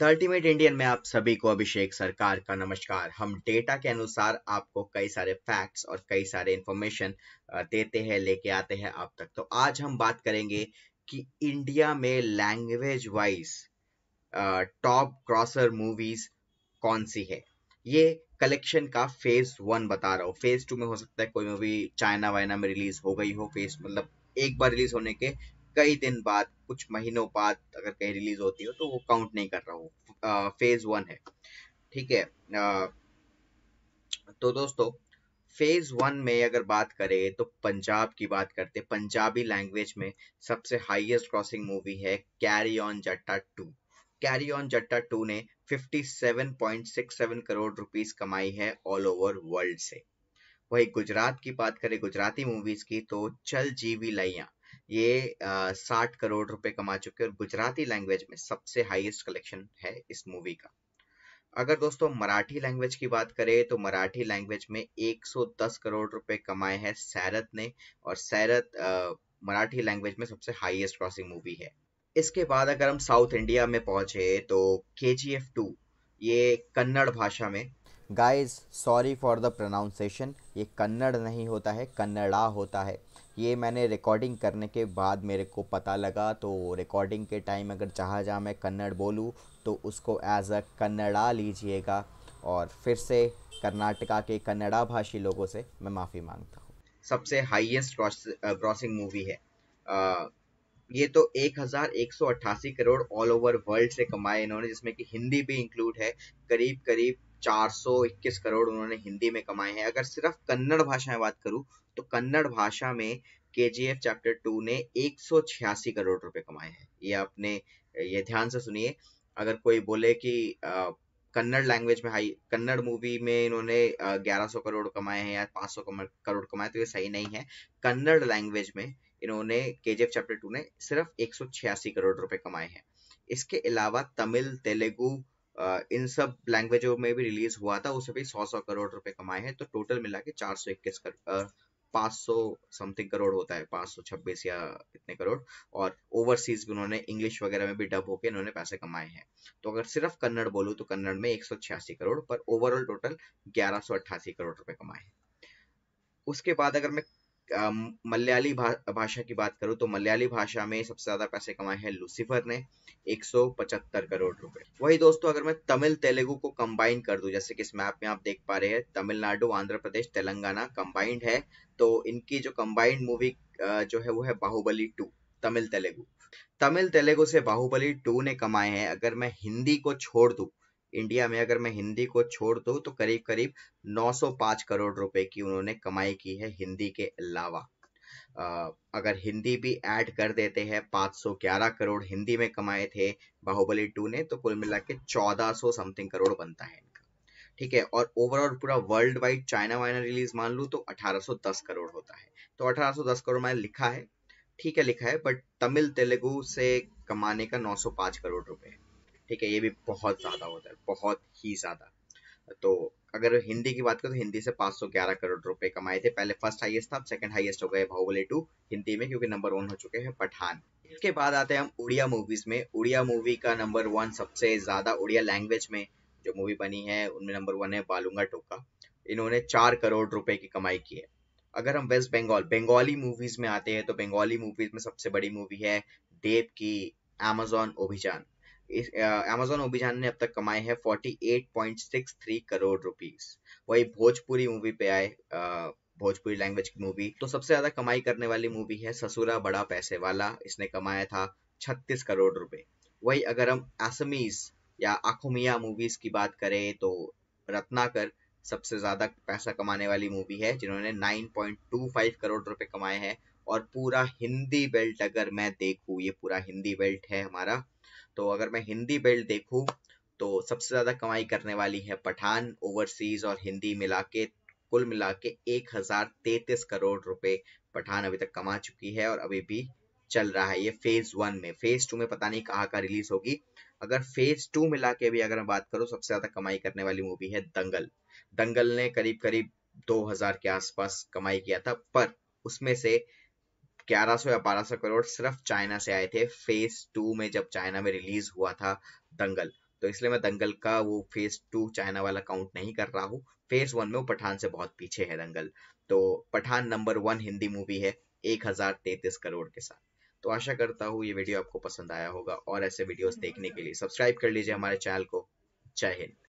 the ultimate Indian में आप सभी को अभिषेक सरकार का नमस्कार हम डेटा के अनुसार आपको कई सारे फैक्ट्स और कई सारे इंफॉर्मेशन देते हैं लेके आते हैं आप तक तो आज हम बात करेंगे कि इंडिया में language wise top grosser movies कौन सी है ये कलेक्शन का फेज वन बता रहा हूँ फेज टू में हो सकता है कोई मूवी चाइना वाइना में रिलीज हो गई हो फेज मतलब एक बार रिलीज होने के कई दिन बाद कुछ महीनों बाद अगर कहीं रिलीज होती हो तो वो काउंट नहीं कर रहा हूँ फेज वन है ठीक है तो दोस्तों फेज वन में अगर बात करें तो पंजाब की बात करते पंजाबी लैंग्वेज में सबसे हाईएस्ट क्रॉसिंग मूवी है carry on Jatta two carry on Jatta two ने 57.67 करोड़ रुपीस कमाई है ऑल ओवर वर्ल्ड से वही गुजरात की बात करें गुजराती मूवीज की तो चल जीवी लैया ये साठ करोड़ रुपए कमा चुके और गुजराती लैंग्वेज में सबसे हाईएस्ट कलेक्शन है इस मूवी का अगर दोस्तों मराठी लैंग्वेज की बात करें तो मराठी लैंग्वेज में 110 करोड़ रुपए कमाए हैं सैरत ने और सैरत मराठी लैंग्वेज में सबसे हाईएस्ट क्रॉसिंग मूवी है इसके बाद अगर हम साउथ इंडिया में पहुंचे तो के जी एफ टू ये कन्नड़ भाषा में guys sorry for the pronunciation ये कन्नड़ नहीं होता है कन्नड़ा होता है ये मैंने रिकॉर्डिंग करने के बाद मेरे को पता लगा तो रिकॉर्डिंग के टाइम अगर जहाँ जहाँ मैं कन्नड़ बोलूँ तो उसको एज अ कन्नड़ा लीजिएगा और फिर से कर्नाटका के कन्नड़ा भाषी लोगों से मैं माफ़ी मांगता हूँ सबसे हाईएस्ट क्रॉसिंग मूवी है आ, uh, ये तो 1188 करोड़ ऑल ओवर वर्ल्ड से कमाए इन्होंने जिसमें कि हिंदी भी इंक्लूड है करीब करीब 421 करोड़ उन्होंने हिंदी में कमाए हैं अगर सिर्फ कन्नड़ भाषा में बात करूं तो कन्नड़ भाषा में के चैप्टर टू ने एक करोड़ रुपए कमाए हैं ये आपने ये ध्यान से सुनिए अगर कोई बोले कि कन्नड़ लैंग्वेज में हाई कन्नड़ मूवी में इन्होंने ग्यारह सौ करोड़ कमाए हैं या 500 सौ करोड़ कमाए तो ये सही नहीं है कन्नड़ लैंग्वेज में इन्होंने के चैप्टर टू ने सिर्फ एक करोड़ रुपए कमाए हैं इसके अलावा तमिल तेलुगु इन सब लैंग्वेजों में भी रिलीज हुआ था उसे भी सौ सौ करोड़ रुपए कमाए हैं तो टोटल मिला के चार सौ इक्कीस पाँच सौ समथिंग करोड़ होता है पाँच सौ छब्बीस या इतने करोड़ और ओवरसीज भी उन्होंने इंग्लिश वगैरह में भी डब होकर इन्होंने पैसे कमाए हैं तो अगर सिर्फ कन्नड़ बोलूँ तो कन्नड़ में एक सौ छियासी करोड़ पर ओवरऑल टोटल ग्यारह सौ अट्ठासी करोड़ रुपए कमाए हैं उसके बाद अगर मैं मलयाली भा, भाषा की बात करूं तो मलयाली भाषा में सबसे ज़्यादा पैसे कमाए हैं लूसीफर ने 175 करोड़ रुपए वही दोस्तों अगर मैं तमिल तेलुगु को कंबाइन कर दूं जैसे कि इस मैप में आप देख पा रहे हैं तमिलनाडु आंध्र प्रदेश तेलंगाना कंबाइंड है तो इनकी जो कंबाइंड मूवी जो है वो है बाहुबली टू तमिल तेलुगु तमिल तेलुगु से बाहुबली टू ने कमाए हैं अगर मैं हिंदी को छोड़ दू इंडिया में अगर मैं हिंदी को छोड़ दू तो करीब करीब 905 करोड़ रुपए की उन्होंने कमाई की है हिंदी के अलावा अगर हिंदी भी ऐड कर देते हैं 511 करोड़ हिंदी में कमाए थे बाहुबली टू ने तो कुल मिला के चौदह समथिंग करोड़ बनता है इनका ठीक है और ओवरऑल पूरा वर्ल्ड वाइड चाइना वाइना रिलीज मान लू तो 1810 करोड़ होता है तो 1810 करोड़ मैंने लिखा है ठीक है लिखा है बट तमिल तेलुगु से कमाने का 905 करोड़ रुपए है ठीक है ये भी बहुत ज़्यादा होता है बहुत ही ज़्यादा तो अगर हिंदी की बात करें तो हिंदी से 511 करोड़ रुपए कमाए थे पहले फर्स्ट हाईएस्ट था सेकंड हाईएस्ट हो गए बाहुबली टू हिंदी में क्योंकि नंबर वन हो चुके हैं पठान इसके बाद आते हैं हम उड़िया मूवीज में उड़िया मूवी का नंबर वन सबसे ज्यादा उड़िया लैंग्वेज में जो मूवी बनी है उनमें नंबर वन है बालूंगा टोका इन्होंने चार करोड़ रुपए की कमाई की है अगर हम वेस्ट बंगाल बंगाली मूवीज में आते हैं तो बंगाली मूवीज में सबसे बड़ी मूवी है देव की एमेजॉन ओभिजान अमेजोन अभिजान ने अब तक कमाए हैं 48.63 करोड़ रुपीस वही भोजपुरी मूवी पे आए भोजपुरी लैंग्वेज की मूवी तो सबसे ज्यादा कमाई करने वाली मूवी है ससुरा बड़ा पैसे वाला इसने कमाया था 36 करोड़ रुपए वही अगर हम आसमीज या आखोमिया मूवीज की बात करें तो रत्नाकर सबसे ज्यादा पैसा कमाने वाली मूवी है जिन्होंने 9.25 करोड़ रुपए कमाए हैं और पूरा हिंदी बेल्ट अगर मैं देखूँ ये पूरा हिंदी बेल्ट है हमारा तो अगर मैं हिंदी बेल्ट देखूँ तो सबसे ज़्यादा कमाई करने वाली है पठान ओवरसीज और हिंदी मिला के कुल मिला के एक हजार तैतीस करोड़ रुपए पठान अभी तक कमा चुकी है और अभी भी चल रहा है ये फेज वन में फेज टू में पता नहीं कहाँ का रिलीज होगी अगर फेज टू मिला के भी अगर मैं बात करूँ सबसे ज्यादा कमाई करने वाली मूवी है दंगल दंगल ने करीब करीब 2000 के आसपास कमाई किया था पर उसमें से 1100 या 1200 करोड़ सिर्फ चाइना से आए थे फेज टू में जब चाइना में रिलीज हुआ था दंगल तो इसलिए मैं दंगल का वो फेज टू चाइना वाला काउंट नहीं कर रहा हूँ फेज वन में वो पठान से बहुत पीछे है दंगल तो Pathaan number one Hindi movie है एक करोड़ के साथ तो आशा करता हूँ ये वीडियो आपको पसंद आया होगा और ऐसे वीडियोस देखने के लिए सब्सक्राइब कर लीजिए हमारे चैनल को जय हिंद